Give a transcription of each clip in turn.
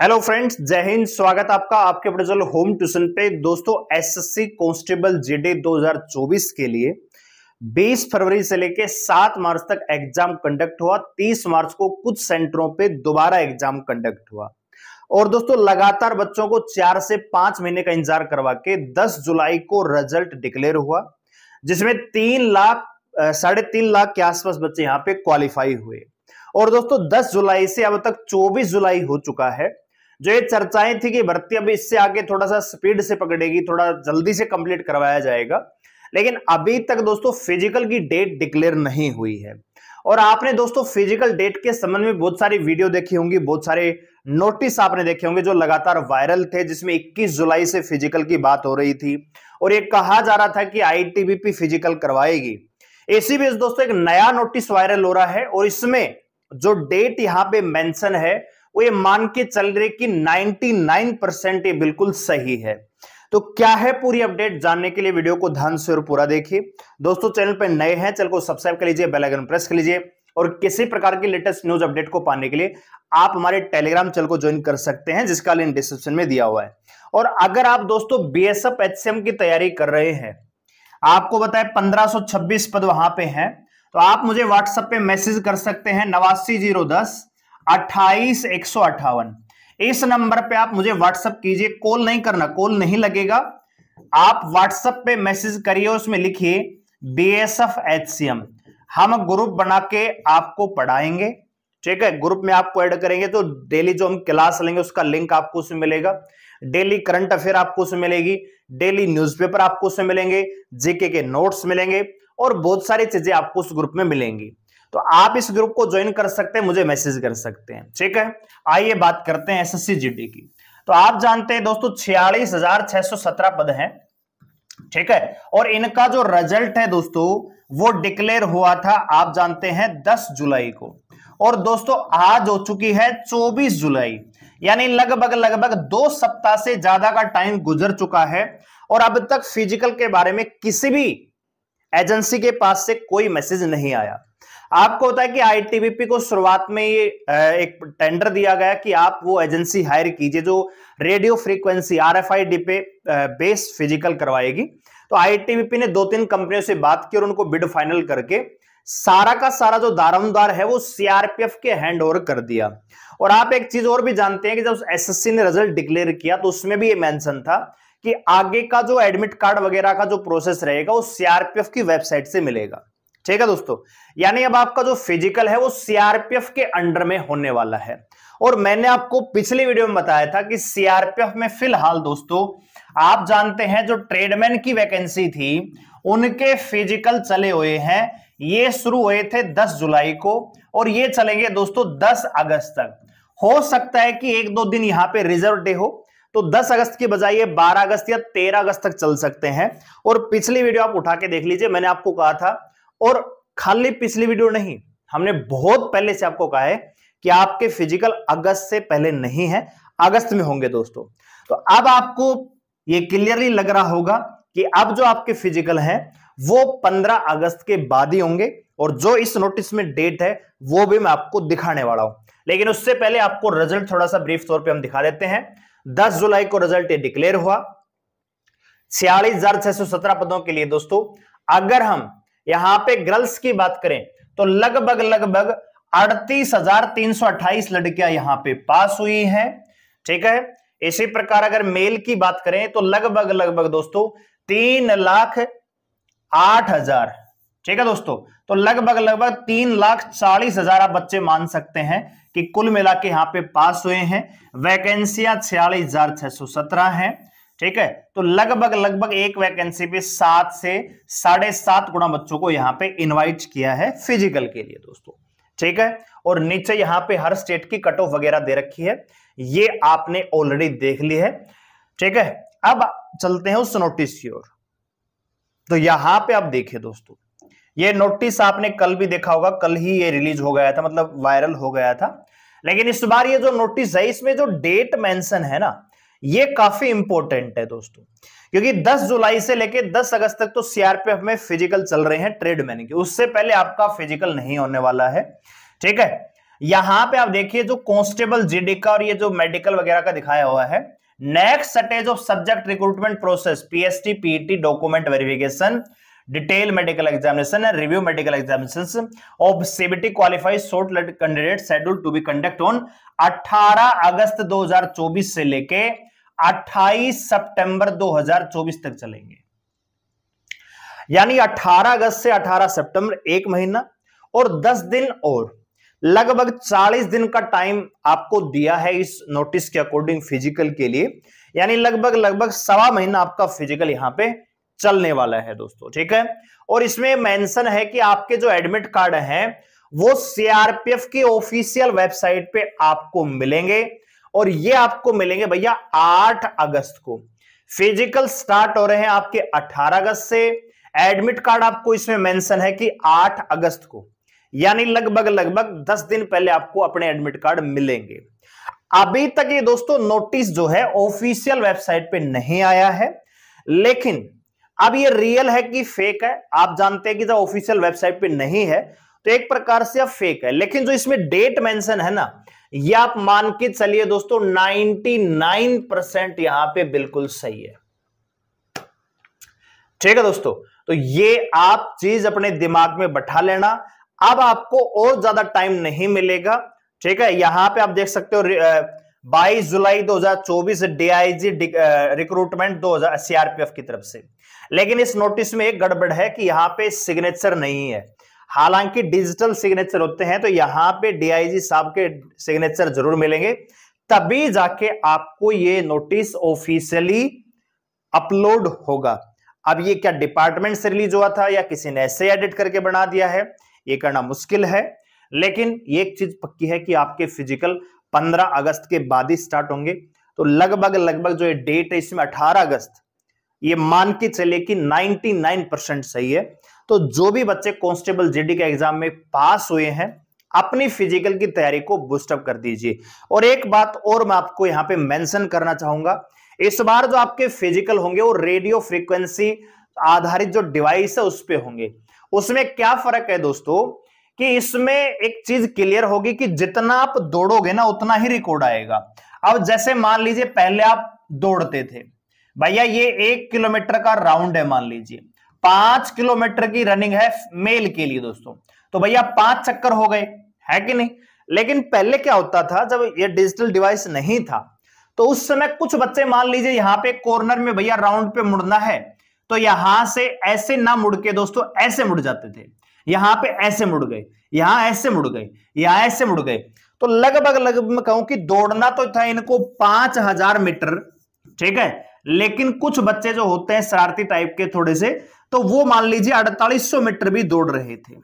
hello friends जय हिंद स्वागत आपका आपके प्रजल होम ट्यूशन पे दोस्तों एसएससी कांस्टेबल जेडे 2024 के लिए 20 फरवरी से लेकर 7 मार्च तक एग्जाम कंडक्ट हुआ 30 मार्च को कुछ सेंटरों पे दोबारा एग्जाम कंडक्ट हुआ और दोस्तों लगातार बच्चों को चार से पांच महीने का इंतजार करवा के दस जुलाई को रिजल्ट डिक्लेयर हुआ जिसमें तीन लाख साढ़े तीन लाख के आसपास बच्चे यहाँ पे क्वालिफाई हुए और दोस्तों 10 जुलाई से अब तक 24 जुलाई हो चुका है जो ये चर्चाएं थी कि भर्ती अभी इससे आगे थोड़ा सा स्पीड से पकड़ेगी थोड़ा जल्दी से कंप्लीट करवाया जाएगा लेकिन अभी तक दोस्तों फिजिकल की डेट डिक्लेयर नहीं हुई है और आपने दोस्तों फिजिकल डेट के संबंध में बहुत सारी वीडियो देखी होंगी बहुत सारे नोटिस आपने देखे होंगे जो लगातार वायरल थे जिसमें 21 जुलाई से फिजिकल की बात हो रही थी और ये कहा जा रहा था कि आईटीबीपी फिजिकल करवाएगी इसी बीच दोस्तों एक नया नोटिस वायरल हो रहा है और इसमें जो डेट यहाँ पे मेंशन है वो ये मान के चल रहे कि 99 परसेंट ये बिल्कुल सही है तो क्या है पूरी अपडेट जानने के लिए वीडियो को ध्यान से और पूरा देखिए दोस्तों चैनल पर नए हैं चैनल को सब्सक्राइब कर लीजिए बेल आइकन प्रेस कर लीजिए और किसी प्रकार की लेटेस्ट न्यूज अपडेट को पाने के लिए आप हमारे टेलीग्राम चैनल को ज्वाइन कर सकते हैं जिसका लिंक डिस्क्रिप्शन में दिया हुआ है और अगर आप दोस्तों बीएसएफ एचसीएम की तैयारी कर रहे हैं आपको बताए 1526 पद वहां पे हैं तो आप मुझे व्हाट्सएप पे मैसेज कर सकते हैं नवासी जीरो दस अट्ठाईस एक सौ अट्ठावन इस नंबर पे आप मुझे व्हाट्सअप कीजिए कॉल नहीं करना कॉल नहीं लगेगा आप व्हाट्सअप पे मैसेज करिए उसमें लिखिए B S F H C M हम ग्रुप बना के आपको पढ़ाएंगे ठीक है ग्रुप में आपको ऐड करेंगे तो डेली जो हम क्लास लेंगे उसका लिंक आपको उसमें मिलेगा डेली करंट अफेयर आपको उसमें मिलेगी डेली न्यूज़पेपर आपको उसमें मिलेंगे जीके के नोट्स मिलेंगे और बहुत सारी चीजें आपको उस ग्रुप में मिलेंगी तो आप इस ग्रुप को ज्वाइन कर सकते हैं मुझे मैसेज कर सकते हैं ठीक है आइए बात करते हैं एसएससी जीडी की तो आप जानते हैं दोस्तों छियालीस हजार छह सौ सत्रह पद हैं ठीक है और इनका जो रिजल्ट है दोस्तों वो डिक्लेयर हुआ था आप जानते हैं दस जुलाई को और दोस्तों आज हो चुकी है चौबीस जुलाई यानी लगभग लगभग दो सप्ताह से ज्यादा का टाइम गुजर चुका है और अब तक फिजिकल के बारे में किसी भी एजेंसी के पास से कोई मैसेज नहीं आया आपको होता है कि आईटीबीपी को शुरुआत में ये एक टेंडर दिया गया कि आप वो एजेंसी हायर कीजिए जो रेडियो फ्रीक्वेंसी आरएफआईडी पे बेस फिजिकल करवाएगी तो आईटीबीपी ने दो तीन कंपनियों से बात की और उनको बिड फाइनल करके सारा का सारा जो दारमदार है वो सीआरपीएफ के हैंड ओवर कर दिया और आप एक चीज और भी जानते हैं कि जब एसएससी ने रिजल्ट डिक्लेयर किया तो उसमें भी ये मेंशन था कि आगे का जो एडमिट कार्ड वगैरह का जो प्रोसेस रहेगा वो सीआरपीएफ की वेबसाइट से मिलेगा ठीक है दोस्तों यानी अब आपका जो फिजिकल है वो सीआरपीएफ के अंडर में होने वाला है और मैंने आपको पिछली वीडियो में बताया था कि सीआरपीएफ में फिलहाल दोस्तों आप जानते हैं जो ट्रेडमैन की वैकेंसी थी उनके फिजिकल चले हुए हैं ये शुरू हुए थे 10 जुलाई को और ये चलेंगे दोस्तों 10 अगस्त तक हो सकता है कि एक दो दिन यहाँ पे रिजर्व डे हो तो 10 अगस्त की बजाय ये 12 अगस्त या 13 अगस्त तक चल सकते हैं और पिछली वीडियो आप उठा के देख लीजिए मैंने आपको कहा था और खाली पिछली वीडियो नहीं हमने बहुत पहले से आपको कहा है कि आपके फिजिकल अगस्त से पहले नहीं है अगस्त में होंगे दोस्तों तो अब आपको ये क्लियरली लग रहा होगा कि अब जो आपके फिजिकल है वो 15 अगस्त के बाद ही होंगे और जो इस नोटिस में डेट है वो भी मैं आपको दिखाने वाला हूं लेकिन उससे पहले आपको रिजल्ट थोड़ा सा ब्रीफ तौर पे हम दिखा देते हैं 10 जुलाई को रिजल्ट डिक्लेयर हुआ छियालीस पदों के लिए दोस्तों अगर हम यहां पे गर्ल्स की बात करें तो लगभग लगभग अड़तीस हजार तीन सौ अट्ठाईस लड़कियां यहां पे पास हुई हैं ठीक है इसी प्रकार अगर मेल की बात करें तो लगभग लगभग दोस्तों तीन लाख आठ हजार ठीक है दोस्तों तो लगभग लगभग तीन लाख चालीस हजार आप बच्चे मान सकते हैं कि कुल मिला के यहां पे पास हुए हैं वैकेंसियां छियालीस हजार छह सौ सत्रह है ठीक है तो लगभग लगभग एक वैकेंसी पे सात से साढ़े सात गुणा बच्चों को यहां पे इनवाइट किया है फिजिकल के लिए दोस्तों ठीक है और नीचे यहां पे हर स्टेट की कट ऑफ वगैरह दे रखी है ये आपने ऑलरेडी देख ली है ठीक है अब चलते हैं उस नोटिस की ओर तो यहां पे आप देखिए दोस्तों ये नोटिस आपने कल भी देखा होगा कल ही ये रिलीज हो गया था मतलब वायरल हो गया था लेकिन इस बार ये जो नोटिस है इसमें जो डेट मेंशन है ना ये काफी इंपॉर्टेंट है दोस्तों क्योंकि 10 जुलाई से लेकर 10 अगस्त तक तो सीआरपीएफ में फिजिकल चल रहे हैं मैन की उससे पहले आपका फिजिकल नहीं होने वाला है ठीक है यहां पे आप देखिए जो कॉन्स्टेबल जीडी का और ये जो मेडिकल वगैरह का दिखाया हुआ है next stage of subject recruitment process PST PT document verification detail medical examination and review medical examination of CBT qualified short candidate schedule to be conduct on 18 अगस्त 2024 से लेके 28 सितंबर 2024 तक चलेंगे यानी 18 अगस्त से 18 सितंबर एक महीना और 10 दिन और लगभग 40 दिन का टाइम आपको दिया है इस नोटिस के अकॉर्डिंग फिजिकल के लिए यानी लगभग लगभग सवा महीना आपका फिजिकल यहां पे चलने वाला है दोस्तों ठीक है और इसमें मेंशन है कि आपके जो एडमिट कार्ड हैं वो सीआरपीएफ की ऑफिशियल वेबसाइट पे आपको मिलेंगे और ये आपको मिलेंगे भैया 8 अगस्त को फिजिकल स्टार्ट हो रहे हैं आपके 18 अगस्त से एडमिट कार्ड आपको इसमें मेंशन है कि 8 अगस्त को यानी लगभग लगभग दस दिन पहले आपको अपने एडमिट कार्ड मिलेंगे अभी तक ये दोस्तों नोटिस जो है ऑफिशियल वेबसाइट पे नहीं आया है लेकिन अब ये रियल है कि फेक है आप जानते हैं कि जब ऑफिशियल वेबसाइट पे नहीं है तो एक प्रकार से अब फेक है लेकिन जो इसमें डेट मेंशन है ना ये आप मान के चलिए दोस्तों 99 परसेंट यहां पे बिल्कुल सही है ठीक है दोस्तों तो ये आप चीज अपने दिमाग में बैठा लेना अब आपको और ज्यादा टाइम नहीं मिलेगा ठीक है यहां पे आप देख सकते हो 22 जुलाई 2024 डीआईजी रिक्रूटमेंट हजार सीआरपीएफ की तरफ से लेकिन इस नोटिस में एक गड़बड़ है कि यहाँ पे सिग्नेचर नहीं है हालांकि डिजिटल सिग्नेचर होते हैं तो यहाँ पे डीआईजी साहब के सिग्नेचर जरूर मिलेंगे तभी जाके आपको ये नोटिस ऑफिशियली अपलोड होगा अब ये क्या डिपार्टमेंट से रिलीज हुआ था या किसी ने ऐसे एडिट करके बना दिया है ये करना मुश्किल है लेकिन एक चीज पक्की है कि आपके फिजिकल 15 अगस्त के बाद ही स्टार्ट होंगे तो लगभग लगभग जो ये डेट है इसमें 18 अगस्त ये मान के चले कि 99 परसेंट सही है तो जो भी बच्चे कॉन्स्टेबल जीडी के एग्जाम में पास हुए हैं अपनी फिजिकल की तैयारी को बूस्टअप कर दीजिए और एक बात और मैं आपको यहां पे मेंशन करना चाहूंगा इस बार जो आपके फिजिकल होंगे वो रेडियो फ्रीक्वेंसी आधारित जो डिवाइस है उस पर होंगे उसमें क्या फर्क है दोस्तों कि इसमें एक चीज क्लियर होगी कि जितना आप दौड़ोगे ना उतना ही रिकॉर्ड आएगा अब जैसे मान लीजिए पहले आप दौड़ते थे भैया ये एक किलोमीटर का राउंड है मान लीजिए पांच किलोमीटर की रनिंग है मेल के लिए दोस्तों तो भैया पांच चक्कर हो गए है कि नहीं लेकिन पहले क्या होता था जब ये डिजिटल डिवाइस नहीं था तो उस समय कुछ बच्चे मान लीजिए यहाँ पे कॉर्नर में भैया राउंड पे मुड़ना है तो यहां से ऐसे ना मुड़ के दोस्तों ऐसे मुड़ जाते थे यहां पे ऐसे मुड़ गए यहां ऐसे मुड़ गए यहां ऐसे मुड़ गए तो लगभग लगभग मैं कहूं कि दौड़ना तो था इनको पांच हजार मीटर ठीक है लेकिन कुछ बच्चे जो होते हैं शरारती टाइप के थोड़े से तो वो मान लीजिए 4800 मीटर भी दौड़ रहे थे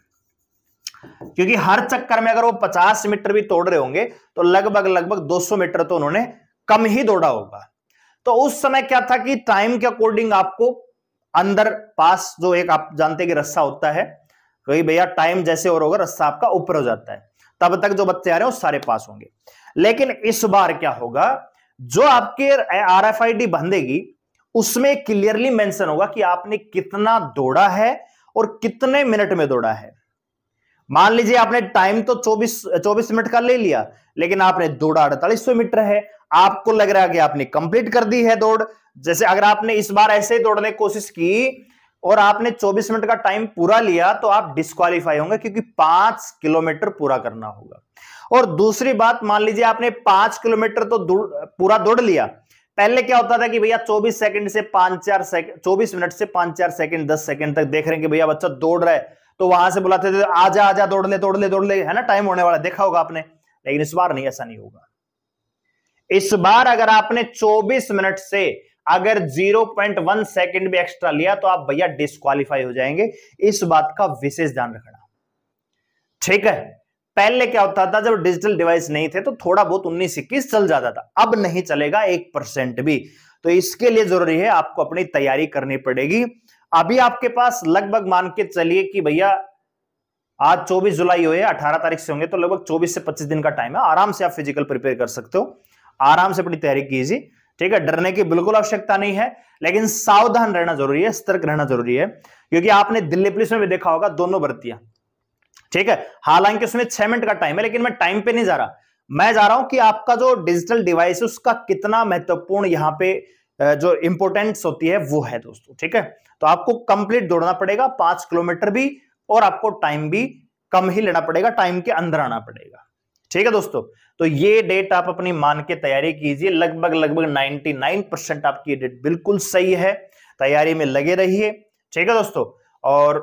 क्योंकि हर चक्कर में अगर वो 50 मीटर भी तोड़ रहे होंगे तो लगभग लगभग 200 मीटर तो उन्होंने कम ही दौड़ा होगा तो उस समय क्या था कि टाइम के अकॉर्डिंग आपको अंदर पास जो एक आप जानते कि रस्सा होता है क्योंकि भैया टाइम जैसे और होगा रस्सा आपका ऊपर हो जाता है तब तक जो बच्चे आ रहे हैं वो सारे पास होंगे लेकिन इस बार क्या होगा जो आपके आर एफ आई डी बंधेगी उसमें क्लियरली मेंशन होगा कि आपने कितना दौड़ा है और कितने मिनट में दौड़ा है मान लीजिए आपने टाइम तो 24 24 मिनट का ले लिया लेकिन आपने दौड़ा अड़तालीस मीटर है आपको लग रहा है कि आपने कंप्लीट कर दी है दौड़ जैसे अगर आपने इस बार ऐसे ही दौड़ने की कोशिश की और आपने 24 मिनट का टाइम पूरा लिया तो आप डिस्कालीफाई होंगे क्योंकि पांच किलोमीटर पूरा करना होगा और दूसरी बात मान लीजिए आपने पांच किलोमीटर तो पूरा दौड़ लिया पहले क्या होता था कि भैया 24 सेकंड से पांच चार सेकंड चौबीस मिनट से पांच चार सेकंड दस सेकंड तक देख रहे हैं कि भैया बच्चा दौड़ रहा है तो वहां से बुलाते थे आजा आजा दौड़ ले दौड़ ले दौड़ ले है ना टाइम होने वाला देखा होगा आपने लेकिन इस बार नहीं ऐसा नहीं होगा इस बार अगर आपने 24 मिनट से अगर 0.1 सेकंड भी एक्स्ट्रा लिया तो आप भैया डिस्कालीफाई हो जाएंगे इस बात का विशेष ध्यान रखना ठीक है पहले क्या होता था जब डिजिटल डिवाइस नहीं थे तो थोड़ा बहुत उन्नीस इक्कीस चल जाता था अब नहीं चलेगा एक परसेंट भी तो इसके लिए जरूरी है आपको अपनी तैयारी करनी पड़ेगी अभी आपके पास लगभग मान के चलिए कि भैया आज 24 जुलाई हुए 18 तारीख से होंगे तो लगभग 24 से 25 दिन का टाइम है आराम से आप फिजिकल प्रिपेयर कर सकते हो आराम से अपनी तैयारी कीजिए ठीक है डरने की बिल्कुल आवश्यकता नहीं है लेकिन सावधान रहना जरूरी है सतर्क रहना जरूरी है क्योंकि आपने दिल्ली पुलिस में भी देखा होगा दोनों भर्तियां ठीक है हालांकि उसमें छह मिनट का टाइम है लेकिन मैं टाइम पे नहीं जा रहा मैं जा रहा हूं कि आपका जो डिजिटल डिवाइस है उसका कितना महत्वपूर्ण यहां पे जो इंपोर्टेंस होती है वो है दोस्तों ठीक है तो आपको कंप्लीट दौड़ना पड़ेगा पांच किलोमीटर भी और आपको टाइम भी कम ही लेना पड़ेगा टाइम के अंदर आना पड़ेगा ठीक है दोस्तों तो ये डेट आप अपनी मान के तैयारी कीजिए लगभग लगभग 99 परसेंट आपकी डेट बिल्कुल सही है तैयारी में लगे रहिए ठीक है दोस्तों और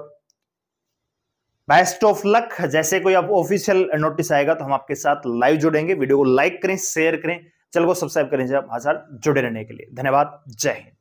बेस्ट ऑफ लक जैसे कोई आप ऑफिशियल नोटिस आएगा तो हम आपके साथ लाइव जुड़ेंगे वीडियो को लाइक करें शेयर करें चल को सब्सक्राइब करें जब जुड़े रहने के लिए धन्यवाद जय हिंद